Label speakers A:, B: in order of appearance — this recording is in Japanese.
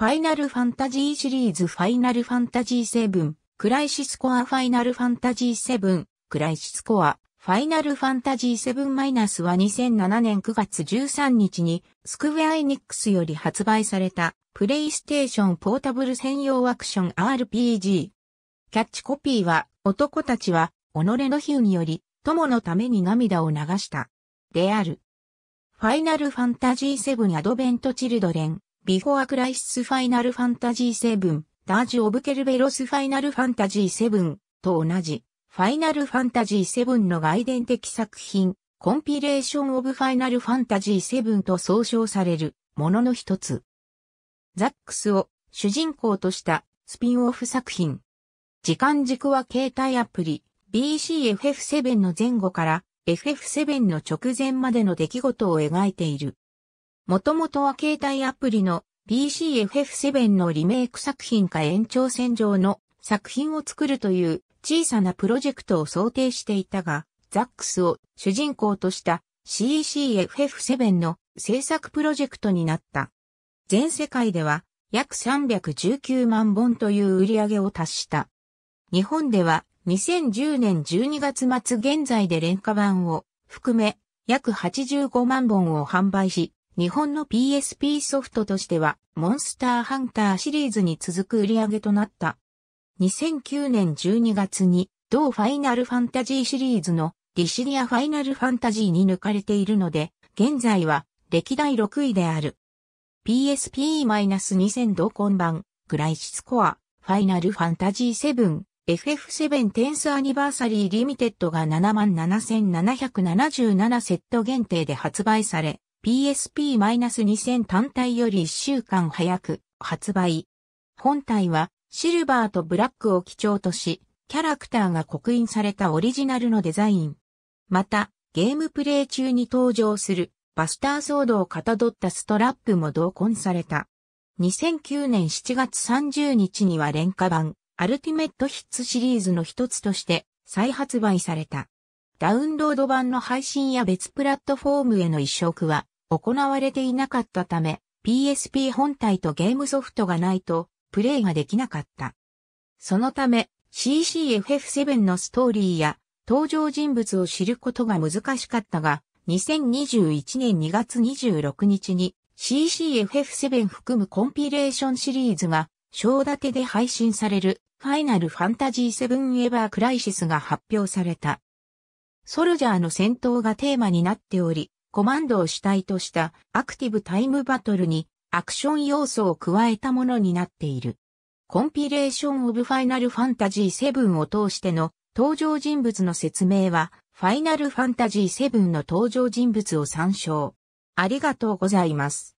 A: ファイナルファンタジーシリーズファイナルファンタジー7、クライシスコアファイナルファンタジー7、クライシスコア、ファイナルファンタジー 7- は2007年9月13日に、スクウェアエニックスより発売された、プレイステーションポータブル専用アクション RPG。キャッチコピーは、男たちは、己の比喩により、友のために涙を流した。である。ファイナルファンタジー7アドベントチルドレン。ビフォアクライシスファイナルファンタジー7、ダージオブケルベロスファイナルファンタジー7と同じ、ファイナルファンタジー7の外伝的作品、コンピレーションオブファイナルファンタジー7と総称されるものの一つ。ザックスを主人公としたスピンオフ作品。時間軸は携帯アプリ BCFF7 の前後から FF7 の直前までの出来事を描いている。もともとは携帯アプリの PCFF7 のリメイク作品か延長線上の作品を作るという小さなプロジェクトを想定していたが、ザックスを主人公とした c c f f 7の制作プロジェクトになった。全世界では約319万本という売り上げを達した。日本では2010年12月末現在で廉価版を含め約85万本を販売し、日本の PSP ソフトとしては、モンスターハンターシリーズに続く売り上げとなった。2009年12月に、同ファイナルファンタジーシリーズのディシリアファイナルファンタジーに抜かれているので、現在は歴代6位である。PSP-2000 同梱版、グライシスコア、ファイナルファンタジー7、FF7 テンスアニバーサリーリミテッドが77,777セット限定で発売され、PSP-2000 単体より1週間早く発売。本体はシルバーとブラックを基調とし、キャラクターが刻印されたオリジナルのデザイン。また、ゲームプレイ中に登場するバスターソードをかたどったストラップも同梱された。2009年7月30日には廉価版、アルティメットヒッツシリーズの一つとして再発売された。ダウンロード版の配信や別プラットフォームへの移植は行われていなかったため、PSP 本体とゲームソフトがないと、プレイができなかった。そのため、CCFF7 のストーリーや登場人物を知ることが難しかったが、2021年2月26日に CCFF7 含むコンピレーションシリーズが、小立てで配信される、ファイナルファンタジー7エヴァークライシスが発表された。ソルジャーの戦闘がテーマになっており、コマンドを主体としたアクティブタイムバトルにアクション要素を加えたものになっている。コンピレーション・オブ・ファイナル・ファンタジー7を通しての登場人物の説明は、ファイナル・ファンタジー7の登場人物を参照。ありがとうございます。